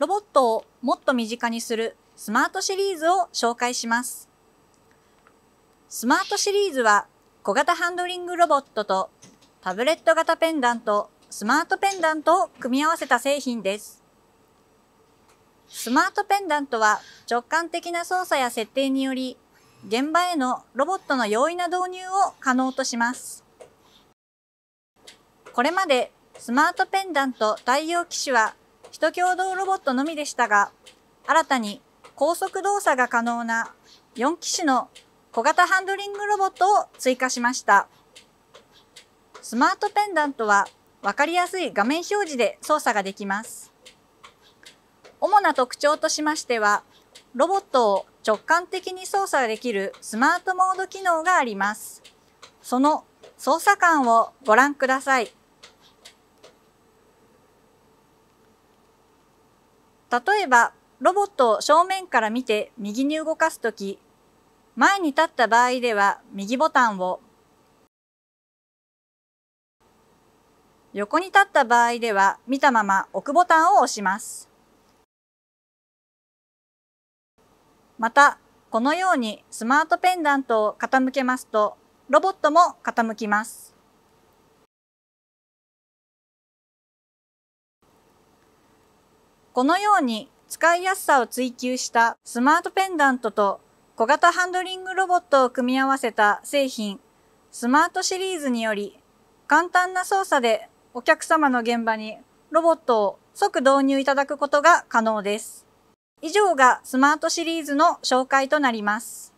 ロボットをもっと身近にするスマートシリーズを紹介します。スマートシリーズは小型ハンドリングロボットとタブレット型ペンダント、スマートペンダントを組み合わせた製品です。スマートペンダントは直感的な操作や設定により現場へのロボットの容易な導入を可能とします。これまでスマートペンダント対応機種は人共同ロボットのみでしたが、新たに高速動作が可能な4機種の小型ハンドリングロボットを追加しました。スマートペンダントは分かりやすい画面表示で操作ができます。主な特徴としましては、ロボットを直感的に操作できるスマートモード機能があります。その操作感をご覧ください。例えば、ロボットを正面から見て右に動かすとき、前に立った場合では右ボタンを、横に立った場合では見たまま奥ボタンを押します。また、このようにスマートペンダントを傾けますと、ロボットも傾きます。このように使いやすさを追求したスマートペンダントと小型ハンドリングロボットを組み合わせた製品スマートシリーズにより簡単な操作でお客様の現場にロボットを即導入いただくことが可能です。以上がスマートシリーズの紹介となります。